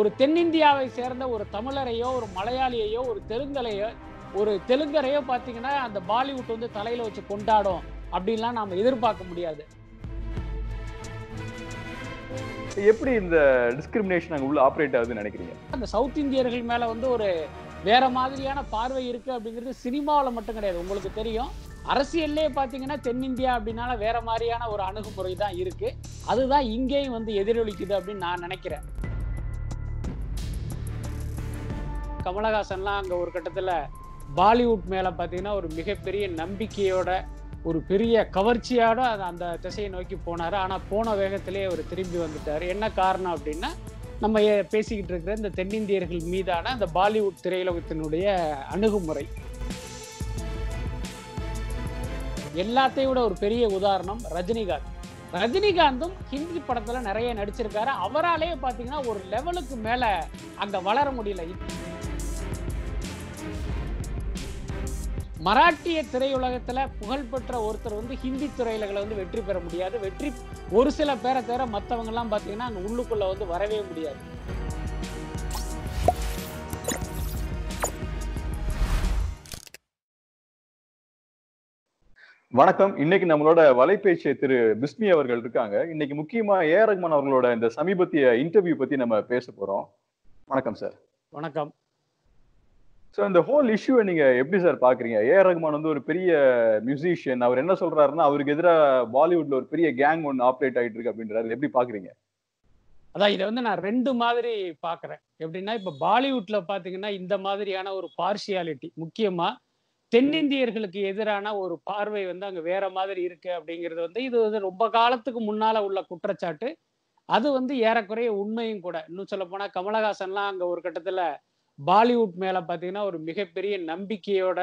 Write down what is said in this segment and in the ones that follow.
ஒரு தென்னிந்தியாவை சேர்ந்த ஒரு தமிழரையோ ஒரு மலையாளியையோ ஒரு தெலுங்கலையோ ஒரு தெலுங்கரையோ பார்த்தீங்கன்னா அந்த பாலிவுட் வந்து தலையில் வச்சு கொண்டாடும் அப்படின்லாம் நாம் எதிர்பார்க்க முடியாது எப்படி இந்த டிஸ்கிரிமினேஷன் அங்கே உள்ள ஆப்ரேட் ஆகுதுன்னு நினைக்கிறீங்க அந்த சவுத் இந்தியர்கள் மேலே வந்து ஒரு வேற மாதிரியான பார்வை இருக்கு அப்படிங்கிறது சினிமாவில் மட்டும் கிடையாது உங்களுக்கு தெரியும் அரசியல்லே பார்த்தீங்கன்னா தென்னிந்தியா அப்படின்னால வேற மாதிரியான ஒரு அணுகுமுறை தான் இருக்கு அதுதான் இங்கேயும் வந்து எதிரொலிக்குது அப்படின்னு நான் நினைக்கிறேன் கமலஹாசன்லாம் அங்கே ஒரு கட்டத்தில் பாலிவுட் மேலே பார்த்தீங்கன்னா ஒரு மிகப்பெரிய நம்பிக்கையோட ஒரு பெரிய கவர்ச்சியோட அந்த திசையை நோக்கி போனார் ஆனால் போன வேகத்திலே அவர் திரும்பி வந்துட்டார் என்ன காரணம் அப்படின்னா நம்ம பேசிக்கிட்டு இருக்கிற இந்த தென்னிந்தியர்கள் மீதான இந்த பாலிவுட் திரையுலகத்தினுடைய அணுகுமுறை எல்லாத்தையும் விட ஒரு பெரிய உதாரணம் ரஜினிகாந்த் ரஜினிகாந்தும் ஹிந்தி படத்தில் நிறைய நடிச்சிருக்காரு அவராலேயே பார்த்தீங்கன்னா ஒரு லெவலுக்கு மேலே அங்கே வளர முடியல மராட்டிய திரையுலகத்தில் புகழ்பெற்ற ஒருத்தர் வந்து ஹிந்தி திரையுலகில் வந்து வெற்றி பெற முடியாது வெற்றி ஒரு சில பேரை தவிர மற்றவங்கெல்லாம் பார்த்தீங்கன்னா அங்கே உள்ளுக்குள்ளே வந்து வரவே முடியாது வணக்கம் இன்னைக்கு நம்மளோட வலைபேச்சு திரு பிஸ்மி அவர்கள் இருக்காங்க இன்னைக்கு முக்கியமா ஏ ரஹ்மான் அவர்களோட இந்த சமீபத்திய இன்டர்வியூ பத்தி நம்ம பேச போறோம் வணக்கம் சார் வணக்கம் ஸோ இந்த ஹோல் இஷ்யூவை நீங்க எப்படி சார் பாக்குறீங்க ஏ ரகுமான் வந்து ஒரு பெரிய மியூசிஷியன் அவர் என்ன சொல்றாருன்னா அவருக்கு எதிராக பாலிவுட்ல ஒரு பெரிய கேங் ஒன்று ஆப்ரேட் ஆகிட்டு இருக்கு அப்படின்றாரு எப்படி பாக்குறீங்க அதான் இதை வந்து நான் ரெண்டு மாதிரி பாக்குறேன் எப்படின்னா இப்போ பாலிவுட்ல பாத்தீங்கன்னா இந்த மாதிரியான ஒரு பார்சியாலிட்டி முக்கியமா தென்னிந்தியர்களுக்கு எதிரான ஒரு பார்வை வந்து அங்க வேற மாதிரி இருக்கு அப்படிங்கிறது வந்து இது வந்து ரொம்ப காலத்துக்கு முன்னால உள்ள குற்றச்சாட்டு அது வந்து ஏறக்குறைய உண்மையும் கூட இன்னும் சொல்ல போனா கமலஹாசன்லாம் அங்க ஒரு கட்டத்துல பாலிவுட் மேல பாத்தீங்கன்னா ஒரு மிகப்பெரிய நம்பிக்கையோட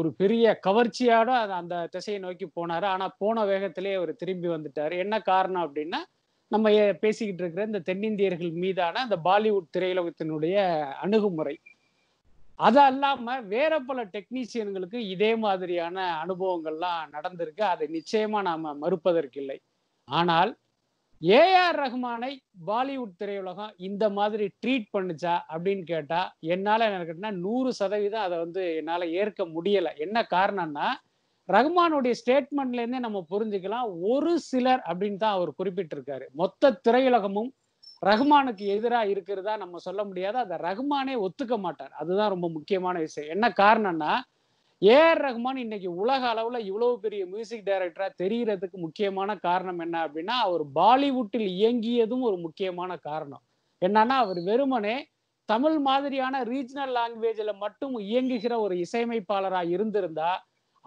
ஒரு பெரிய கவர்ச்சியோட அந்த திசையை நோக்கி போனாரு ஆனா போன வேகத்திலேயே அவர் திரும்பி வந்துட்டாரு என்ன காரணம் அப்படின்னா நம்ம பேசிக்கிட்டு இருக்கிற இந்த தென்னிந்தியர்கள் மீதான அந்த பாலிவுட் திரையுலகத்தினுடைய அணுகுமுறை அது அல்லாம வேற பல டெக்னீஷியன்களுக்கு இதே மாதிரியான அனுபவங்கள்லாம் நடந்திருக்கு அதை நிச்சயமா நாம மறுப்பதற்கில்லை ஆனால் ஏஆர் ரஹ்மானை பாலிவுட் திரையுலகம் இந்த மாதிரி ட்ரீட் பண்ணுச்சா அப்படின்னு கேட்டால் என்னால் என்ன கேட்டால் நூறு சதவீதம் அதை வந்து என்னால் ஏற்க முடியலை என்ன காரணம்னா ரஹ்மானுடைய ஸ்டேட்மெண்ட்லேருந்தே நம்ம புரிஞ்சுக்கலாம் ஒரு சிலர் அப்படின்னு தான் அவர் குறிப்பிட்டிருக்காரு மொத்த திரையுலகமும் ரஹ்மானுக்கு எதிராக இருக்கிறதா நம்ம சொல்ல முடியாது அதை ரஹ்மானே ஒத்துக்க மாட்டார் அதுதான் ரொம்ப முக்கியமான விஷயம் என்ன காரணம்னா ஏஆர் ரஹ்மான் இன்னைக்கு உலக அளவுல இவ்வளவு பெரிய மியூசிக் டைரக்டரா தெரியறதுக்கு முக்கியமான காரணம் என்ன அப்படின்னா அவர் பாலிவுட்டில் இயங்கியதும் ஒரு முக்கியமான காரணம் என்னன்னா அவர் வெறுமனே தமிழ் மாதிரியான ரீஜனல் லாங்குவேஜில் மட்டும் இயங்குகிற ஒரு இசையமைப்பாளராக இருந்திருந்தா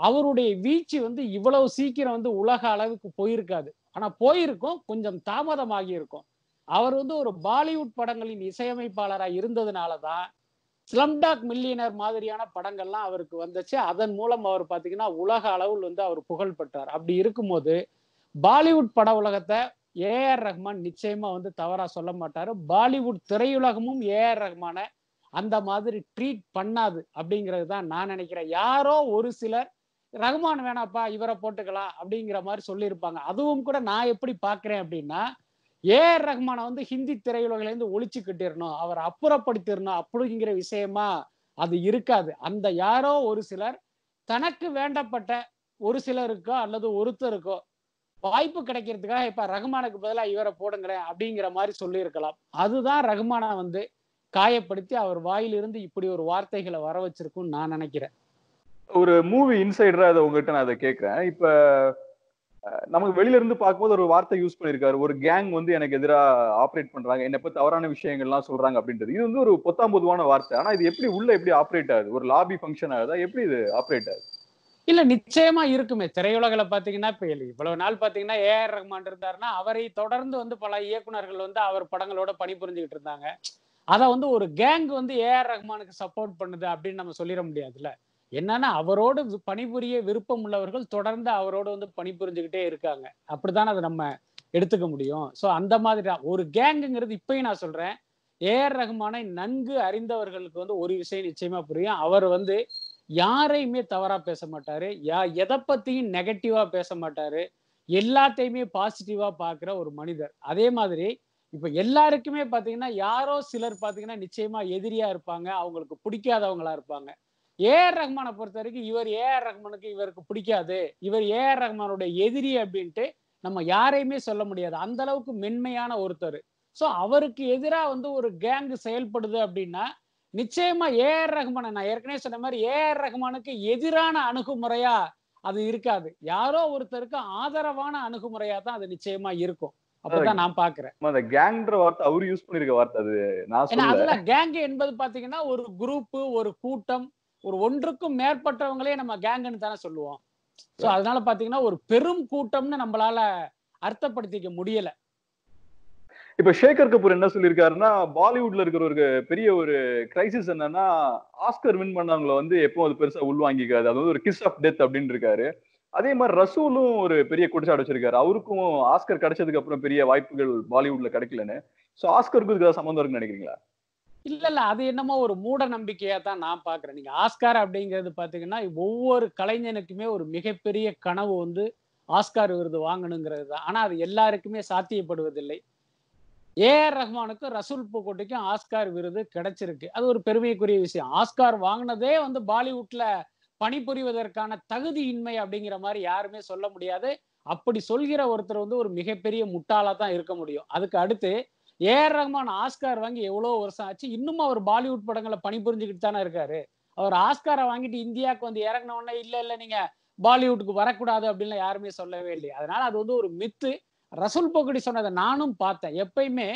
அவருடைய வீச்சு வந்து இவ்வளவு சீக்கிரம் வந்து உலக அளவுக்கு போயிருக்காது ஆனால் போயிருக்கும் கொஞ்சம் தாமதமாகி இருக்கும் அவர் வந்து ஒரு பாலிவுட் படங்களின் இசையமைப்பாளராக இருந்ததுனால தான் ஸ்லம்டாக் மில்லியனர் மாதிரியான படங்கள்லாம் அவருக்கு வந்துச்சு அதன் மூலம் அவர் பார்த்தீங்கன்னா உலக அளவில் வந்து அவர் புகழ் பெற்றார் அப்படி இருக்கும்போது பாலிவுட் பட உலகத்தை ஏஆர் ரஹ்மான் நிச்சயமா வந்து தவறா சொல்ல மாட்டார் பாலிவுட் திரையுலகமும் ஏஆர் ரஹ்மான அந்த மாதிரி ட்ரீட் பண்ணாது அப்படிங்கிறது தான் நான் நினைக்கிறேன் யாரோ ஒரு சிலர் ரஹ்மான் வேணாப்பா இவரை போட்டுக்கலாம் அப்படிங்கிற மாதிரி சொல்லியிருப்பாங்க அதுவும் கூட நான் எப்படி பார்க்குறேன் அப்படின்னா ஏ ரஹ்மான வந்து ஹிந்தி திரையுலகிலேருந்து ஒழிச்சு கட்டிடணும் அவர் அப்புறப்படுத்திடணும் அப்படிங்கிற விஷயமா அது இருக்காது அந்த யாரோ ஒரு சிலர் தனக்கு வேண்டப்பட்ட ஒரு சிலருக்கோ அல்லது ஒருத்தருக்கோ வாய்ப்பு கிடைக்கிறதுக்காக இப்ப ரகுமானுக்கு பதிலாக இவரை போடுங்களேன் அப்படிங்கிற மாதிரி சொல்லியிருக்கலாம் அதுதான் ரகுமானை வந்து காயப்படுத்தி அவர் வாயிலிருந்து இப்படி ஒரு வார்த்தைகளை வர வச்சிருக்கும்னு நான் நினைக்கிறேன் ஒரு மூவி இன்சைடரா அதை உங்ககிட்ட நான் அதை கேட்கிறேன் இப்ப நமக்கு வெளியில இருந்து பார்க்கும்போது ஒரு வார்த்தை யூஸ் பண்ணிருக்காரு ஒரு கேங் வந்து எனக்கு எதிராக ஆப்ரேட் பண்றாங்க என்னை பத்தி தவறான விஷயங்கள்லாம் சொல்றாங்க அப்படின்றது இது வந்து ஒரு பொத்தாம் பொதுவான வார்த்தை ஆனா இது எப்படி உள்ள எப்படி ஆப்ரேட் ஆகுது ஒரு லாபி ஃபங்க்ஷன் ஆகுதா எப்படி இது ஆப்ரேட் ஆகுது இல்ல நிச்சயமா இருக்குமே திரையுலகில் பாத்தீங்கன்னா இப்ப இவ்வளவு நாள் பாத்தீங்கன்னா ஏஆர் ரஹ்மான் இருந்தாருன்னா அவரை தொடர்ந்து வந்து பல இயக்குநர்கள் வந்து அவர் படங்களோட பணிபுரிஞ்சுக்கிட்டு இருந்தாங்க அதை வந்து ஒரு கேங் வந்து ஏஆர் ரஹ்மானுக்கு சப்போர்ட் பண்ணுது அப்படின்னு நம்ம சொல்லிட முடியாதுல்ல என்னன்னா அவரோடு பணிபுரிய விருப்பம் உள்ளவர்கள் தொடர்ந்து அவரோடு வந்து பணிபுரிஞ்சுக்கிட்டே இருக்காங்க அப்படித்தானே அதை நம்ம எடுத்துக்க முடியும் ஸோ அந்த மாதிரி தான் ஒரு கேங்குங்கிறது இப்பயும் நான் சொல்றேன் ஏஆர் ரகுமானை நன்கு அறிந்தவர்களுக்கு வந்து ஒரு விஷயம் நிச்சயமா புரியும் அவர் வந்து யாரையுமே தவறா பேச மாட்டாரு யா எதை பத்தியும் நெகட்டிவா பேச மாட்டாரு எல்லாத்தையுமே பாசிட்டிவா பாக்குற ஒரு மனிதர் அதே மாதிரி இப்ப எல்லாருக்குமே பாத்தீங்கன்னா யாரோ சிலர் பாத்தீங்கன்னா நிச்சயமா எதிரியா இருப்பாங்க அவங்களுக்கு பிடிக்காதவங்களா இருப்பாங்க ஏஆர் ரஹ்மானை பொறுத்த வரைக்கும் இவர் ஏஆர் ரஹ்மானுக்கு இவருக்கு பிடிக்காது இவர் ஏஆர் ரஹ்மானுடைய எதிரி அப்படின்ட்டு நம்ம யாரையுமே சொல்ல முடியாது அந்த அளவுக்கு மென்மையான ஒருத்தர் ஸோ அவருக்கு எதிராக வந்து ஒரு கேங்கு செயல்படுது அப்படின்னா நிச்சயமா ஏஆர் ரஹ்மானை நான் ஏற்கனவே சொன்ன மாதிரி ஏஆர் ரஹ்மானுக்கு எதிரான அணுகுமுறையா அது இருக்காது யாரோ ஒருத்தருக்கு ஆதரவான அணுகுமுறையா தான் அது நிச்சயமா இருக்கும் அப்படிதான் நான் பாக்குறேன் அந்த வார்த்தை யூஸ் பண்ணிருக்க வார்த்தை அது நான் அதுல என்பது பாத்தீங்கன்னா ஒரு குரூப் ஒரு கூட்டம் ஒரு ஒன்றுக்கும் மேற்பட்டவங்களே நம்ம கேங்குன்னு தானே சொல்லுவோம் ஸோ அதனால பாத்தீங்கன்னா ஒரு பெரும் கூட்டம்னு நம்மளால அர்த்தப்படுத்திக்க முடியல இப்ப சேகர் கபூர் என்ன சொல்லியிருக்காருன்னா பாலிவுட்ல இருக்கிற ஒரு பெரிய ஒரு கிரைசிஸ் என்னன்னா ஆஸ்கர் வின் பண்ணவங்கள வந்து எப்போ அது பெருசா உள்வாங்கிக்காது அது வந்து ஒரு கிஸ் ஆஃப் டெத் அப்படின்னு இருக்காரு அதே மாதிரி ரசூலும் ஒரு பெரிய குடிச்சாடு வச்சிருக்காரு அவருக்கும் ஆஸ்கர் கிடைச்சதுக்கு அப்புறம் பெரிய வாய்ப்புகள் பாலிவுட்ல கிடைக்கலன்னு ஸோ ஆஸ்கருக்கும் இதுக்காக சம்மந்தம் இருக்குன்னு நினைக்கிறீங்களா இல்ல இல்ல அது என்னமோ ஒரு மூட நம்பிக்கையா தான் நான் பாக்குறேன் நீங்க ஆஸ்கார் அப்படிங்கிறது பாத்தீங்கன்னா ஒவ்வொரு கலைஞனுக்குமே ஒரு மிகப்பெரிய கனவு வந்து ஆஸ்கார் விருது வாங்கணுங்கிறது தான் ஆனா அது எல்லாருக்குமே சாத்தியப்படுவதில்லை ஏஆர் ரஹ்மானுக்கும் ரசூல் பூக்கோட்டைக்கும் ஆஸ்கார் விருது கிடைச்சிருக்கு அது ஒரு பெருமைக்குரிய விஷயம் ஆஸ்கார் வாங்கினதே வந்து பாலிவுட்ல பணிபுரிவதற்கான தகுதியின்மை அப்படிங்கிற மாதிரி யாருமே சொல்ல முடியாது அப்படி சொல்கிற ஒருத்தர் வந்து ஒரு மிகப்பெரிய முட்டாளா தான் இருக்க முடியும் அதுக்கு அடுத்து ஏஆர் ரஹ்மான் ஆஸ்கார் வாங்கி எவ்வளோ வருஷம் ஆச்சு இன்னும் அவர் பாலிவுட் படங்களை பணிபுரிஞ்சுக்கிட்டு தானே இருக்காரு அவர் ஆஸ்காரை வாங்கிட்டு இந்தியாவுக்கு வந்து இறங்கினோடனே இல்லை இல்லை நீங்க பாலிவுட்டுக்கு வரக்கூடாது அப்படின்னு யாருமே சொல்லவே இல்லை அதனால அது வந்து ஒரு மித்து ரசூல் போக்கடி சொன்னதை நானும் பார்த்தேன் எப்பயுமே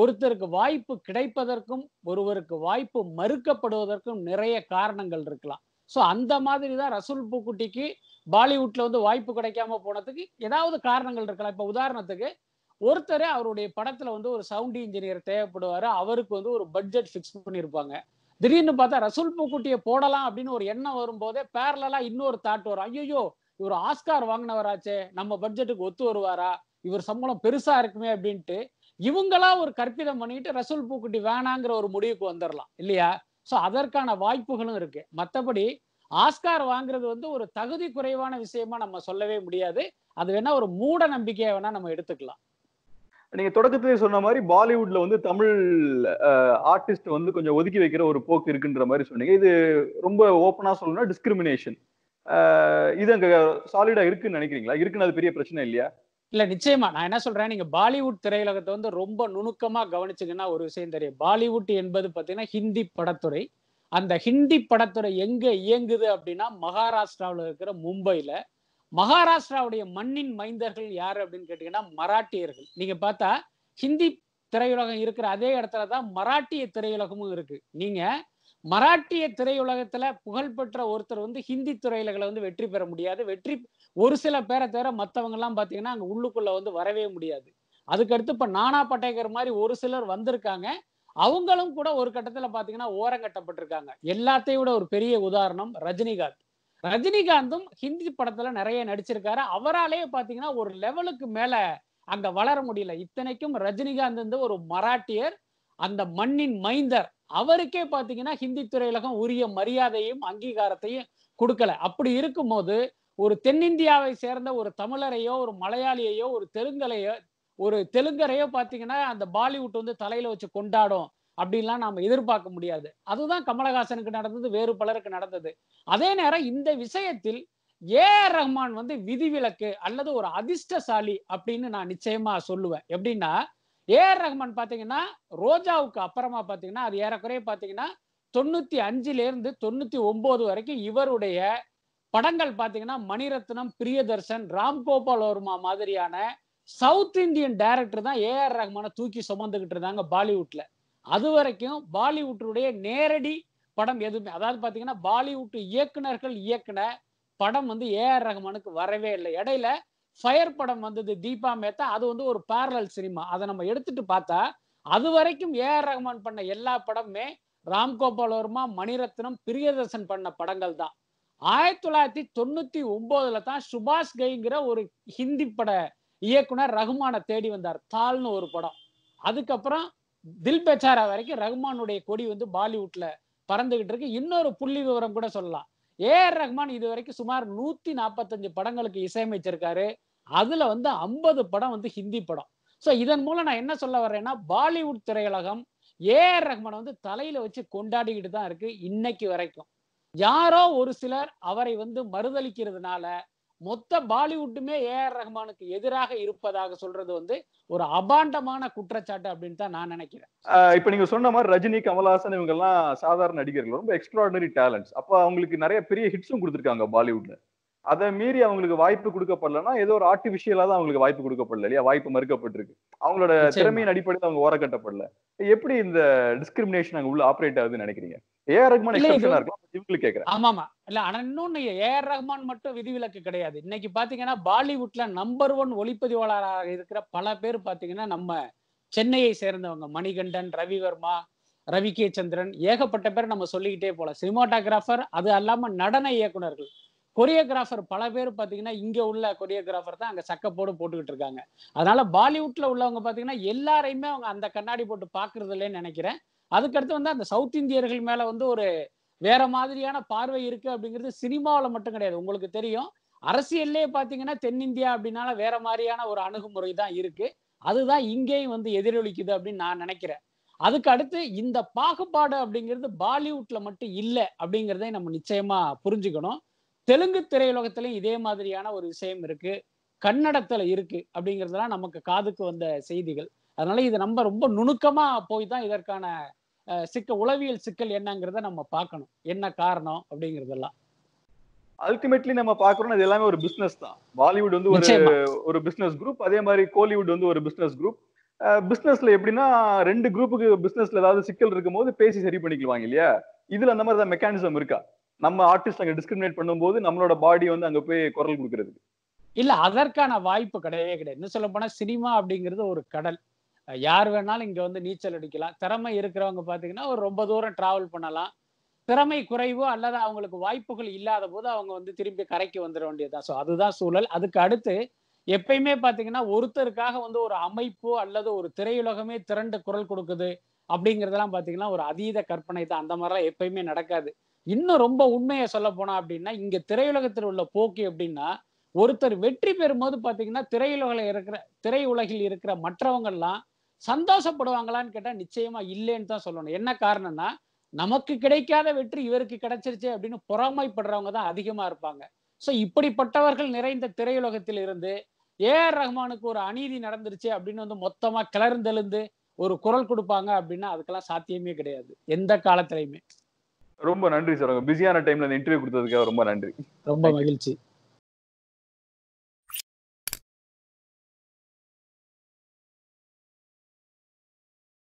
ஒருத்தருக்கு வாய்ப்பு கிடைப்பதற்கும் ஒருவருக்கு வாய்ப்பு மறுக்கப்படுவதற்கும் நிறைய காரணங்கள் இருக்கலாம் ஸோ அந்த மாதிரி தான் ரசூல் பூக்குட்டிக்கு பாலிவுட்ல வந்து வாய்ப்பு கிடைக்காம போனதுக்கு ஏதாவது காரணங்கள் இருக்கலாம் இப்போ உதாரணத்துக்கு ஒருத்தர் அவருடைய படத்துல வந்து ஒரு சவுண்ட் இன்ஜினியர் தேவைப்படுவாரு அவருக்கு வந்து ஒரு பட்ஜெட் ஃபிக்ஸ் பண்ணியிருப்பாங்க திடீர்னு பார்த்தா ரசூல் பூக்குட்டியை போடலாம் அப்படின்னு ஒரு எண்ணம் வரும்போதே பேரலா இன்னொரு தாட் வரும் ஐயோ இவர் ஆஸ்கார் வாங்கினவராச்சே நம்ம பட்ஜெட்டுக்கு ஒத்து வருவாரா இவர் சம்பளம் பெருசா இருக்குமே அப்படின்ட்டு இவங்களா ஒரு கற்பிதம் பண்ணிட்டு ரசூல் பூக்குட்டி வேணாங்கிற ஒரு முடிவுக்கு வந்துடலாம் இல்லையா ஸோ அதற்கான வாய்ப்புகளும் இருக்கு மற்றபடி ஆஸ்கார் வாங்குறது வந்து ஒரு தகுதி குறைவான விஷயமா நம்ம சொல்லவே முடியாது அது வேணா ஒரு மூட நம்பிக்கையை வேணா நம்ம எடுத்துக்கலாம் நீங்க தொடக்கத்திலே சொன்ன மாதிரி பாலிவுட்ல வந்து தமிழ் ஆர்டிஸ்ட் வந்து கொஞ்சம் ஒதுக்கி வைக்கிற ஒரு போக்கு இருக்குன்ற மாதிரி சொன்னீங்க இது ரொம்ப ஓப்பனா சொல்லணும்னா டிஸ்கிரிமினேஷன் இது அங்க சாலிடா இருக்குன்னு நினைக்கிறீங்களா இருக்குன்னு அது பெரிய பிரச்சனை இல்லையா இல்ல நிச்சயமா நான் என்ன சொல்றேன் நீங்க பாலிவுட் திரையுலகத்தை வந்து ரொம்ப நுணுக்கமா கவனிச்சுங்கன்னா ஒரு விஷயம் தெரியும் பாலிவுட் என்பது பாத்தீங்கன்னா ஹிந்தி படத்துறை அந்த ஹிந்தி படத்துறை எங்க இயங்குது அப்படின்னா மகாராஷ்டிராவில் இருக்கிற மும்பையில மகாராஷ்டிராவுடைய மண்ணின் மைந்தர்கள் யார் அப்படின்னு கேட்டீங்கன்னா மராட்டியர்கள் நீங்க பார்த்தா ஹிந்தி திரையுலகம் இருக்கிற அதே இடத்துல தான் மராட்டிய திரையுலகமும் இருக்கு நீங்க மராட்டிய திரையுலகத்துல புகழ்பெற்ற ஒருத்தர் வந்து ஹிந்தி துறையிலகளை வந்து வெற்றி பெற முடியாது வெற்றி ஒரு சில பேரை தவிர மற்றவங்க எல்லாம் பாத்தீங்கன்னா அங்க உள்ளுக்குள்ள வந்து வரவே முடியாது அதுக்கடுத்து இப்ப நானா பட்டேகர் மாதிரி ஒரு சிலர் வந்திருக்காங்க அவங்களும் கூட ஒரு கட்டத்துல பாத்தீங்கன்னா ஓரங்கட்டப்பட்டிருக்காங்க எல்லாத்தையும் விட ஒரு பெரிய உதாரணம் ரஜினிகாந்த் ரஜினிகாந்தும் ஹிந்தி படத்துல நிறைய நடிச்சிருக்காரு அவராலேயே பாத்தீங்கன்னா ஒரு லெவலுக்கு மேல அங்க வளர முடியல இத்தனைக்கும் ரஜினிகாந்த் வந்து ஒரு மராட்டியர் அந்த மண்ணின் மைந்தர் அவருக்கே பாத்தீங்கன்னா ஹிந்தி துறையிலகம் உரிய மரியாதையும் அங்கீகாரத்தையும் கொடுக்கல அப்படி இருக்கும் போது ஒரு தென்னிந்தியாவை சேர்ந்த ஒரு தமிழரையோ ஒரு மலையாளியையோ ஒரு தெலுங்கலையோ ஒரு தெலுங்கரையோ பாத்தீங்கன்னா அந்த பாலிவுட் வந்து தலையில வச்சு கொண்டாடும் அப்படின்லாம் நாம் எதிர்பார்க்க முடியாது அதுதான் கமலஹாசனுக்கு நடந்தது வேறு பலருக்கு நடந்தது அதே நேரம் இந்த விஷயத்தில் ஏ ரஹ்மான் வந்து விதிவிலக்கு அல்லது ஒரு அதிர்ஷ்டசாலி அப்படின்னு நான் நிச்சயமா சொல்லுவேன் எப்படின்னா ஏ ஆர் ரஹ்மான் பாத்தீங்கன்னா ரோஜாவுக்கு அப்புறமா பார்த்தீங்கன்னா அது ஏறக்குறைய பார்த்தீங்கன்னா தொண்ணூத்தி இருந்து தொண்ணூத்தி ஒன்பது வரைக்கும் இவருடைய படங்கள் பார்த்தீங்கன்னா மணிரத்னம் பிரியதர்சன் ராம்கோபால் வர்மா மாதிரியான சவுத் இந்தியன் டைரக்டர் தான் ஏ ஆர் ரஹ்மான தூக்கி சுமந்துகிட்டு இருந்தாங்க பாலிவுட்ல அது வரைக்கும் பாலிவுட்டுடைய நேரடி படம் எதுவுமே அதாவது பார்த்தீங்கன்னா பாலிவுட் இயக்குனர்கள் இயக்குன படம் வந்து ஏஆர் ரஹ்மானுக்கு வரவே இல்லை இடையில ஃபயர் படம் வந்தது தீபா மேத்தா அது வந்து ஒரு பேரலல் சினிமா அதை நம்ம எடுத்துட்டு பார்த்தா அது வரைக்கும் ஏஆர் ரஹ்மான் பண்ண எல்லா படமுமே ராம்கோபால் வர்மா மணிரத்னம் பிரியதர்சன் பண்ண படங்கள் தான் ஆயிரத்தி தொள்ளாயிரத்தி தொண்ணூத்தி ஒன்பதுல தான் சுபாஷ் கைங்கிற ஒரு ஹிந்தி பட இயக்குனர் ரகுமான தேடி வந்தார் தாள்னு ஒரு படம் அதுக்கப்புறம் தில் பெச்சாரா வரைக்கும் ரஹ்மானுடைய கொடி வந்து பாலிவுட்ல பறந்துகிட்டு இருக்கு இன்னொரு புள்ளி விவரம் கூட சொல்லலாம் ஏஆர் ரஹ்மான் இது வரைக்கும் சுமார் நூத்தி நாற்பத்தஞ்சு படங்களுக்கு இசையமைச்சிருக்காரு அதுல வந்து ஐம்பது படம் வந்து ஹிந்தி படம் ஸோ இதன் மூலம் நான் என்ன சொல்ல வர்றேன்னா பாலிவுட் திரையுலகம் ஆர் ரஹ்மான் வந்து தலையில வச்சு கொண்டாடிக்கிட்டு தான் இருக்கு இன்னைக்கு வரைக்கும் யாரோ ஒரு சிலர் அவரை வந்து மறுதளிக்கிறதுனால மொத்த பாலிவுட்டுமே ஏஆர் ரஹ்மானுக்கு எதிராக இருப்பதாக சொல்றது வந்து ஒரு அபாண்டமான குற்றச்சாட்டு அப்படின்னு தான் நான் நினைக்கிறேன் இப்ப நீங்க சொன்ன மாதிரி ரஜினி கமல்ஹாசன் இவங்க எல்லாம் சாதாரண நடிகர்கள் ரொம்ப எக்ஸ்ட்ராடனரி டேலண்ட்ஸ் அப்ப அவங்களுக்கு நிறைய பெரிய ஹிட்ஸும் கொடுத்துருக்காங்க பாலிவுட்ல அதை மீறி அவங்களுக்கு வாய்ப்பு கொடுக்கப்படலன்னா ஏதோ ஒரு ஆர்டிபிஷியலா தான் அவங்களுக்கு வாய்ப்பு கொடுக்கப்படல இல்லையா வாய்ப்பு மறுக்கப்பட்டிருக்கு அவங்களோட திறமையின் அடிப்படையில் அவங்க ஓரக்கட்டப்படல எப்படி இந்த டிஸ்கிரிமினேஷன் அங்க உள்ள ஆப்ரேட் ஆகுதுன்னு நினைக்கிறீங்க ஏஆர் ரஹ்மான் எக்ஸ்பிரஷனா இருக்கலாம் இவங்களுக்கு கேட்கறேன் ஆமா இல்ல ஆனா இன்னொன்னு ஏஆர் ரஹ்மான் மட்டும் விதிவிலக்கு கிடையாது இன்னைக்கு பாத்தீங்கன்னா பாலிவுட்ல நம்பர் ஒன் ஒளிப்பதிவாளராக இருக்கிற பல பேர் பாத்தீங்கன்னா நம்ம சென்னையை சேர்ந்தவங்க மணிகண்டன் ரவிவர்மா ரவி கே சந்திரன் ஏகப்பட்ட பேர் நம்ம சொல்லிக்கிட்டே போகலாம் சினிமாட்டோகிராஃபர் அது அல்லாம நடன இயக்குனர்கள் கொரியோகிராஃபர் பல பேர் பாத்தீங்கன்னா இங்க உள்ள கொரியோகிராஃபர் தான் அங்க சக்கப்போடு போட்டுக்கிட்டு இருக்காங்க அதனால பாலிவுட்ல உள்ளவங்க பாத்தீங்கன்னா எல்லாரையுமே அவங்க அந்த கண்ணாடி போட்டு பாக்குறது இல்லைன்னு நினைக்கிறேன் அதுக்கடுத்து வந்து அந்த சவுத் இந்தியர்கள் மேல வந்து ஒரு வேற மாதிரியான பார்வை இருக்கு அப்படிங்கிறது சினிமாவில் மட்டும் கிடையாது உங்களுக்கு தெரியும் அரசியல்லே பார்த்தீங்கன்னா தென்னிந்தியா அப்படின்னால வேற மாதிரியான ஒரு அணுகுமுறை தான் இருக்கு அதுதான் இங்கேயும் வந்து எதிரொலிக்குது அப்படின்னு நான் நினைக்கிறேன் அதுக்கு அடுத்து இந்த பாகுபாடு அப்படிங்கிறது பாலிவுட்ல மட்டும் இல்லை அப்படிங்கிறதை நம்ம நிச்சயமா புரிஞ்சுக்கணும் தெலுங்கு திரையுலகத்திலையும் இதே மாதிரியான ஒரு விஷயம் இருக்கு கன்னடத்துல இருக்கு அப்படிங்கிறதுலாம் நமக்கு காதுக்கு வந்த செய்திகள் அதனால இது நம்ம ரொம்ப நுணுக்கமா போய் தான் இதற்கான சிக்க உளவியல் சிக்கல் என்னங்கிறத நம்ம பார்க்கணும் என்ன காரணம் அப்படிங்கிறதெல்லாம் அல்டிமேட்லி நம்ம பாக்குறோம் இது எல்லாமே ஒரு பிசினஸ் தான் பாலிவுட் வந்து ஒரு ஒரு பிசினஸ் குரூப் அதே மாதிரி கோலிவுட் வந்து ஒரு பிசினஸ் குரூப் பிசினஸ்ல எப்படின்னா ரெண்டு குரூப்புக்கு பிசினஸ்ல ஏதாவது சிக்கல் இருக்கும் போது பேசி சரி பண்ணிக்கலாங்க இல்லையா இதுல அந்த மாதிரி மெக்கானிசம் இருக்கா நம்ம ஆர்டிஸ்ட் அங்க டிஸ்கிரிமினேட் பண்ணும்போது நம்மளோட பாடி வந்து அங்க போய் குரல் கொடுக்கறதுக்கு இல்ல அதற்கான வாய்ப்பு கிடையவே கிடையாது என்ன சொல்ல போனா சினிமா அப்படிங்கிறது ஒரு கடல் யார் வேணாலும் இங்கே வந்து நீச்சல் அடிக்கலாம் திறமை இருக்கிறவங்க பாத்தீங்கன்னா ஒரு ரொம்ப தூரம் ட்ராவல் பண்ணலாம் திறமை குறைவோ அல்லது அவங்களுக்கு வாய்ப்புகள் இல்லாத போது அவங்க வந்து திரும்பி கரைக்கு வந்துட வேண்டியதுதான் ஸோ அதுதான் சூழல் அதுக்கு அடுத்து எப்பயுமே பாத்தீங்கன்னா ஒருத்தருக்காக வந்து ஒரு அமைப்பு அல்லது ஒரு திரையுலகமே திரண்டு குரல் கொடுக்குது அப்படிங்கிறதெல்லாம் பாத்தீங்கன்னா ஒரு அதீத கற்பனை தான் அந்த மாதிரிலாம் எப்பயுமே நடக்காது இன்னும் ரொம்ப உண்மையை சொல்ல போனா அப்படின்னா இங்க திரையுலகத்தில் உள்ள போக்கு அப்படின்னா ஒருத்தர் வெற்றி பெறும்போது பார்த்தீங்கன்னா திரையுலகில் இருக்கிற திரையுலகில் இருக்கிற மற்றவங்கள்லாம் சந்தோஷப்படுவாங்களான்னு கேட்டால் நிச்சயமா இல்லைன்னு தான் சொல்லணும் என்ன காரணம்னா நமக்கு கிடைக்காத வெற்றி இவருக்கு கிடைச்சிருச்சு அப்படின்னு பொறாமைப்படுறவங்க தான் அதிகமாக இருப்பாங்க ஸோ இப்படிப்பட்டவர்கள் நிறைந்த திரையுலகத்தில் இருந்து ஏஆர் ரஹ்மானுக்கு ஒரு அநீதி நடந்துருச்சு அப்படின்னு வந்து மொத்தமாக கிளர்ந்தெழுந்து ஒரு குரல் கொடுப்பாங்க அப்படின்னா அதுக்கெல்லாம் சாத்தியமே கிடையாது எந்த காலத்திலையுமே ரொம்ப நன்றி சார் பிஸியான டைம்ல இந்த இன்டர்வியூ கொடுத்ததுக்காக ரொம்ப நன்றி ரொம்ப மகிழ்ச்சி